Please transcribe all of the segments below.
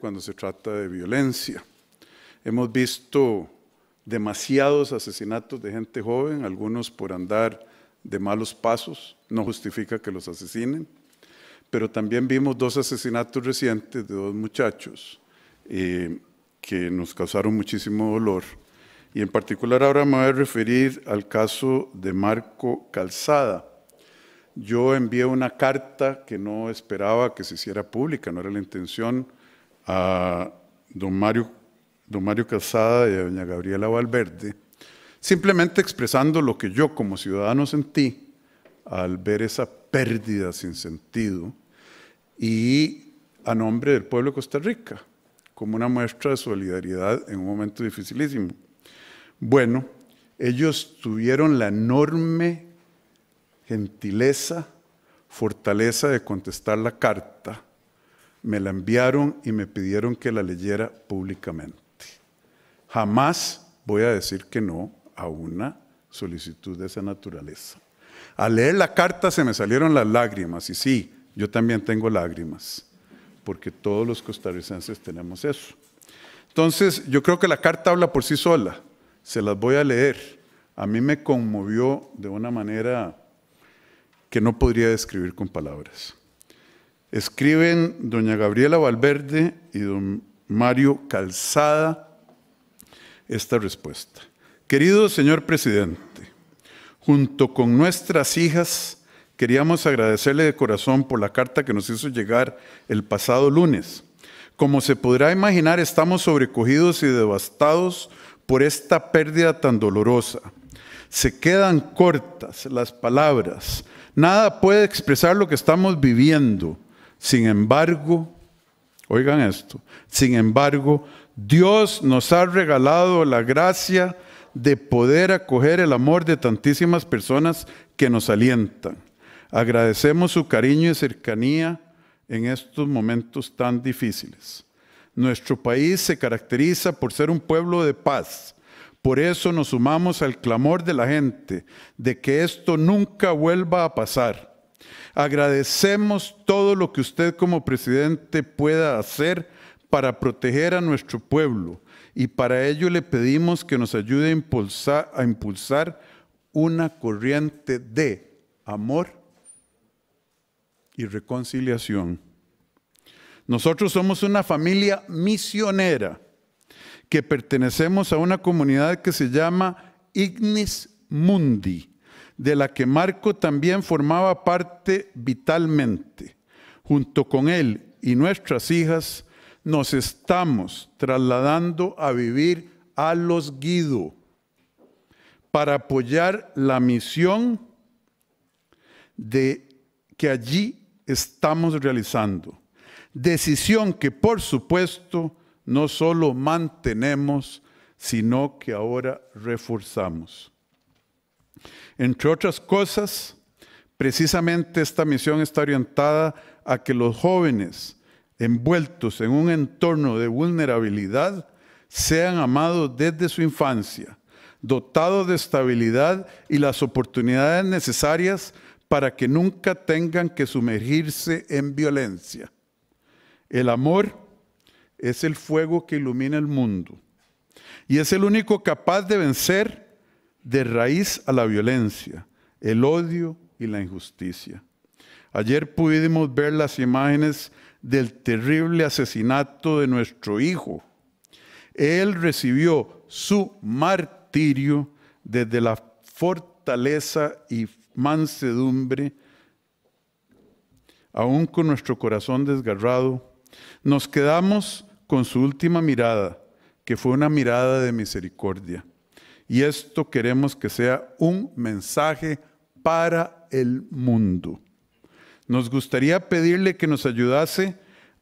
cuando se trata de violencia. Hemos visto demasiados asesinatos de gente joven, algunos por andar de malos pasos, no justifica que los asesinen, pero también vimos dos asesinatos recientes de dos muchachos eh, que nos causaron muchísimo dolor. Y en particular ahora me voy a referir al caso de Marco Calzada. Yo envié una carta que no esperaba que se hiciera pública, no era la intención, a don Mario, don Mario Casada y a doña Gabriela Valverde, simplemente expresando lo que yo como ciudadano sentí al ver esa pérdida sin sentido y a nombre del pueblo de Costa Rica, como una muestra de solidaridad en un momento dificilísimo. Bueno, ellos tuvieron la enorme gentileza, fortaleza de contestar la carta me la enviaron y me pidieron que la leyera públicamente. Jamás voy a decir que no a una solicitud de esa naturaleza. Al leer la carta se me salieron las lágrimas y sí, yo también tengo lágrimas, porque todos los costarricenses tenemos eso. Entonces, yo creo que la carta habla por sí sola, se las voy a leer. A mí me conmovió de una manera que no podría describir con palabras. Escriben doña Gabriela Valverde y don Mario Calzada esta respuesta. Querido señor presidente, junto con nuestras hijas, queríamos agradecerle de corazón por la carta que nos hizo llegar el pasado lunes. Como se podrá imaginar, estamos sobrecogidos y devastados por esta pérdida tan dolorosa. Se quedan cortas las palabras. Nada puede expresar lo que estamos viviendo. Sin embargo, oigan esto, sin embargo, Dios nos ha regalado la gracia de poder acoger el amor de tantísimas personas que nos alientan. Agradecemos su cariño y cercanía en estos momentos tan difíciles. Nuestro país se caracteriza por ser un pueblo de paz. Por eso nos sumamos al clamor de la gente de que esto nunca vuelva a pasar Agradecemos todo lo que usted como presidente pueda hacer para proteger a nuestro pueblo y para ello le pedimos que nos ayude a impulsar, una corriente de amor y reconciliación. Nosotros somos una familia misionera que pertenecemos a una comunidad que se llama Ignis Mundi de la que Marco también formaba parte vitalmente. Junto con él y nuestras hijas, nos estamos trasladando a vivir a los Guido para apoyar la misión de que allí estamos realizando. Decisión que por supuesto no solo mantenemos, sino que ahora reforzamos. Entre otras cosas, precisamente esta misión está orientada a que los jóvenes envueltos en un entorno de vulnerabilidad sean amados desde su infancia, dotados de estabilidad y las oportunidades necesarias para que nunca tengan que sumergirse en violencia. El amor es el fuego que ilumina el mundo y es el único capaz de vencer de raíz a la violencia, el odio y la injusticia. Ayer pudimos ver las imágenes del terrible asesinato de nuestro hijo. Él recibió su martirio desde la fortaleza y mansedumbre, aún con nuestro corazón desgarrado. Nos quedamos con su última mirada, que fue una mirada de misericordia. Y esto queremos que sea un mensaje para el mundo. Nos gustaría pedirle que nos ayudase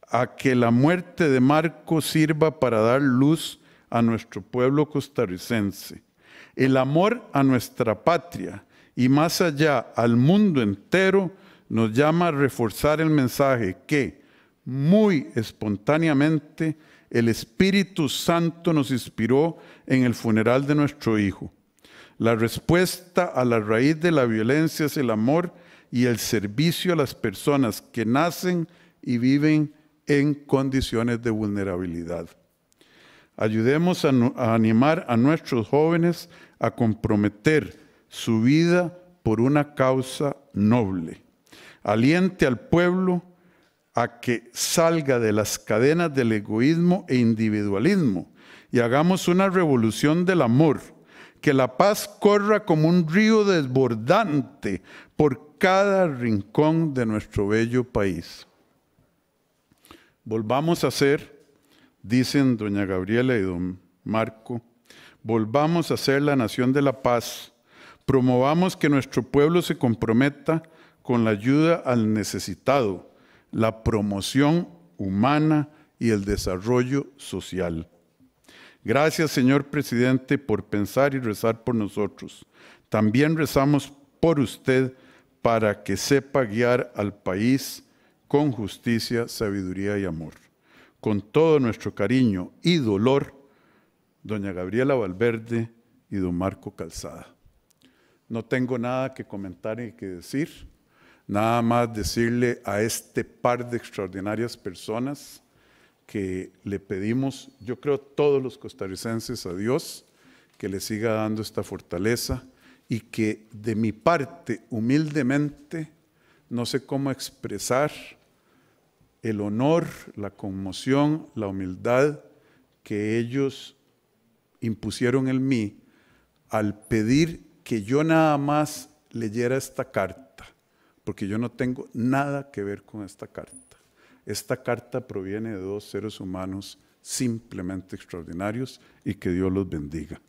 a que la muerte de Marco sirva para dar luz a nuestro pueblo costarricense. El amor a nuestra patria y más allá al mundo entero nos llama a reforzar el mensaje que muy espontáneamente el Espíritu Santo nos inspiró en el funeral de nuestro Hijo. La respuesta a la raíz de la violencia es el amor y el servicio a las personas que nacen y viven en condiciones de vulnerabilidad. Ayudemos a, animar a nuestros jóvenes a comprometer su vida por una causa noble. Aliente al pueblo a que salga de las cadenas del egoísmo e individualismo y hagamos una revolución del amor, que la paz corra como un río desbordante por cada rincón de nuestro bello país. Volvamos a ser, dicen doña Gabriela y don Marco, volvamos a ser la nación de la paz, promovamos que nuestro pueblo se comprometa con la ayuda al necesitado la promoción humana y el desarrollo social. Gracias, señor presidente, por pensar y rezar por nosotros. También rezamos por usted para que sepa guiar al país con justicia, sabiduría y amor. Con todo nuestro cariño y dolor, doña Gabriela Valverde y don Marco Calzada. No tengo nada que comentar y que decir nada más decirle a este par de extraordinarias personas que le pedimos, yo creo todos los costarricenses, a Dios, que le siga dando esta fortaleza y que de mi parte, humildemente, no sé cómo expresar el honor, la conmoción, la humildad que ellos impusieron en mí al pedir que yo nada más leyera esta carta porque yo no tengo nada que ver con esta carta. Esta carta proviene de dos seres humanos simplemente extraordinarios y que Dios los bendiga.